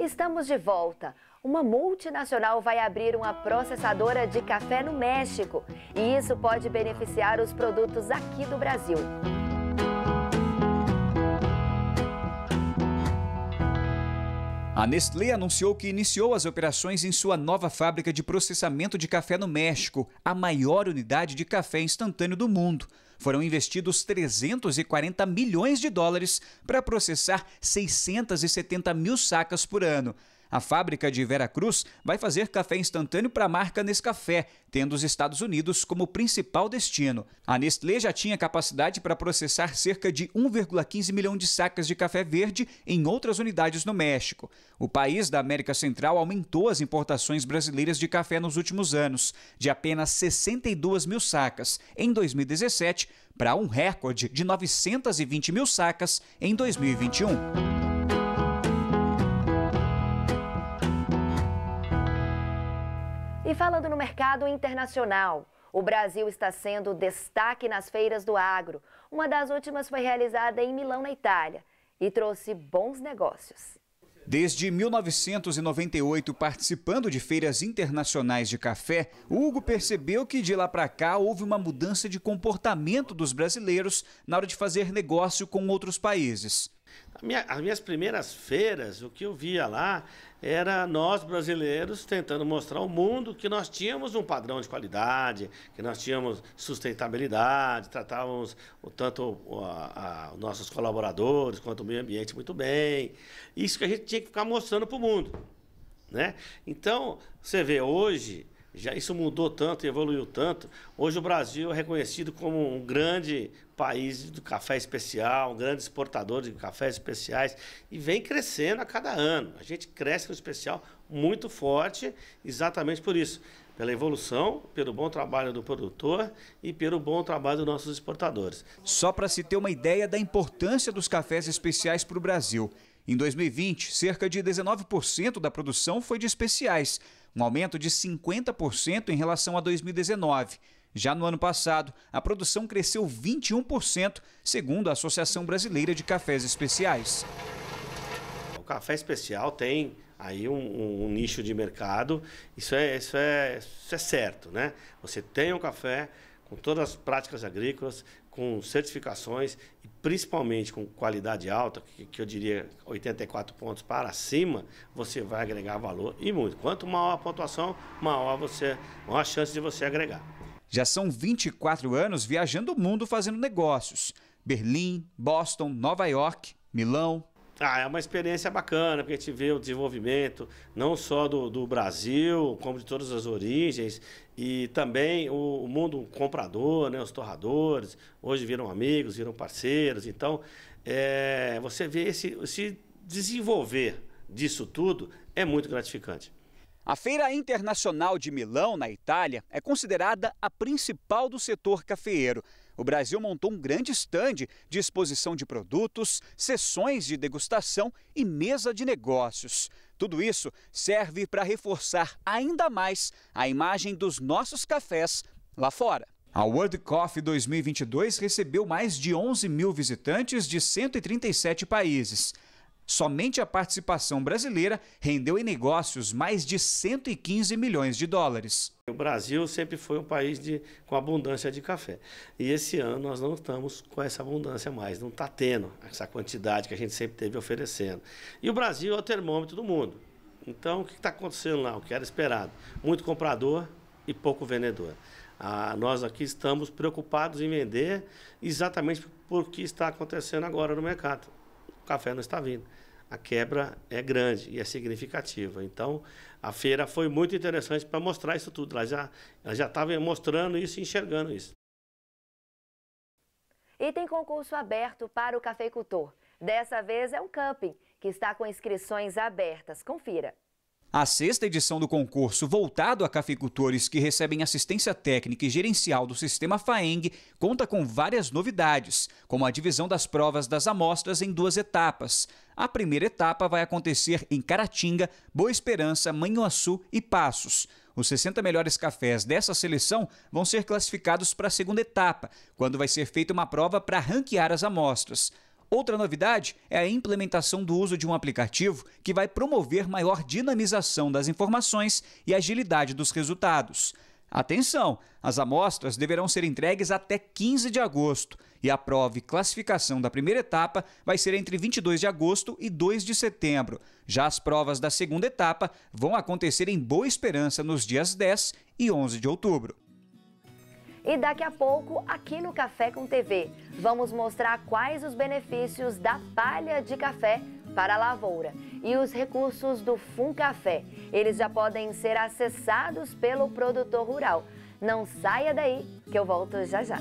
Estamos de volta. Uma multinacional vai abrir uma processadora de café no México e isso pode beneficiar os produtos aqui do Brasil. A Nestlé anunciou que iniciou as operações em sua nova fábrica de processamento de café no México, a maior unidade de café instantâneo do mundo. Foram investidos 340 milhões de dólares para processar 670 mil sacas por ano. A fábrica de Veracruz vai fazer café instantâneo para a marca Nescafé, tendo os Estados Unidos como principal destino. A Nestlé já tinha capacidade para processar cerca de 1,15 milhão de sacas de café verde em outras unidades no México. O país da América Central aumentou as importações brasileiras de café nos últimos anos, de apenas 62 mil sacas em 2017 para um recorde de 920 mil sacas em 2021. E falando no mercado internacional, o Brasil está sendo destaque nas feiras do agro. Uma das últimas foi realizada em Milão, na Itália, e trouxe bons negócios. Desde 1998, participando de feiras internacionais de café, Hugo percebeu que de lá para cá houve uma mudança de comportamento dos brasileiros na hora de fazer negócio com outros países. Minha, as minhas primeiras feiras, o que eu via lá era nós brasileiros tentando mostrar ao mundo que nós tínhamos um padrão de qualidade, que nós tínhamos sustentabilidade, tratávamos o, tanto os nossos colaboradores quanto o meio ambiente muito bem. Isso que a gente tinha que ficar mostrando para o mundo. Né? Então, você vê, hoje, já isso mudou tanto, evoluiu tanto. Hoje o Brasil é reconhecido como um grande país do café especial, um grande exportador de cafés especiais, e vem crescendo a cada ano. A gente cresce no especial muito forte, exatamente por isso. Pela evolução, pelo bom trabalho do produtor e pelo bom trabalho dos nossos exportadores. Só para se ter uma ideia da importância dos cafés especiais para o Brasil. Em 2020, cerca de 19% da produção foi de especiais, um aumento de 50% em relação a 2019. Já no ano passado, a produção cresceu 21%, segundo a Associação Brasileira de Cafés Especiais. O café especial tem aí um, um nicho de mercado, isso é, isso, é, isso é certo, né? Você tem um café com todas as práticas agrícolas, com certificações e principalmente com qualidade alta, que, que, eu diria 84 pontos para cima, você vai agregar valor e muito. Quanto maior a pontuação, maior você, maior a chance de você agregar. Já são 24 anos viajando o mundo fazendo negócios. Berlim, Boston, Nova York, Milão. Ah, é uma experiência bacana, porque a gente vê o desenvolvimento não só do, do Brasil, como de todas as origens, e também o, o mundo comprador, né, os torradores, hoje viram amigos, viram parceiros. Então, é, você vê esse, se desenvolver disso tudo é muito gratificante. A Feira Internacional de Milão, na Itália, é considerada a principal do setor cafeeiro. O Brasil montou um grande estande de exposição de produtos, sessões de degustação e mesa de negócios. Tudo isso serve para reforçar ainda mais a imagem dos nossos cafés lá fora. A World Coffee 2022 recebeu mais de 11 mil visitantes de 137 países somente a participação brasileira rendeu em negócios mais de 115 milhões de dólares. O Brasil sempre foi um país de, com abundância de café. E esse ano nós não estamos com essa abundância mais, não está tendo essa quantidade que a gente sempre teve oferecendo. E o Brasil é o termômetro do mundo. Então, o que está acontecendo lá? O que era esperado? Muito comprador e pouco vendedor. Ah, nós aqui estamos preocupados em vender exatamente por que está acontecendo agora no mercado o café não está vindo. A quebra é grande e é significativa. Então, a feira foi muito interessante para mostrar isso tudo. Ela já já estava mostrando isso e enxergando isso. E tem concurso aberto para o cafeicultor. Dessa vez é um camping que está com inscrições abertas. Confira. A sexta edição do concurso, voltado a cafeicultores que recebem assistência técnica e gerencial do sistema FAENG, conta com várias novidades, como a divisão das provas das amostras em duas etapas. A primeira etapa vai acontecer em Caratinga, Boa Esperança, Manhuaçu e Passos. Os 60 melhores cafés dessa seleção vão ser classificados para a segunda etapa, quando vai ser feita uma prova para ranquear as amostras. Outra novidade é a implementação do uso de um aplicativo que vai promover maior dinamização das informações e agilidade dos resultados. Atenção! As amostras deverão ser entregues até 15 de agosto e a prova e classificação da primeira etapa vai ser entre 22 de agosto e 2 de setembro. Já as provas da segunda etapa vão acontecer em Boa Esperança nos dias 10 e 11 de outubro. E daqui a pouco, aqui no Café com TV, vamos mostrar quais os benefícios da palha de café para a lavoura e os recursos do Funcafé. Eles já podem ser acessados pelo produtor rural. Não saia daí que eu volto já já.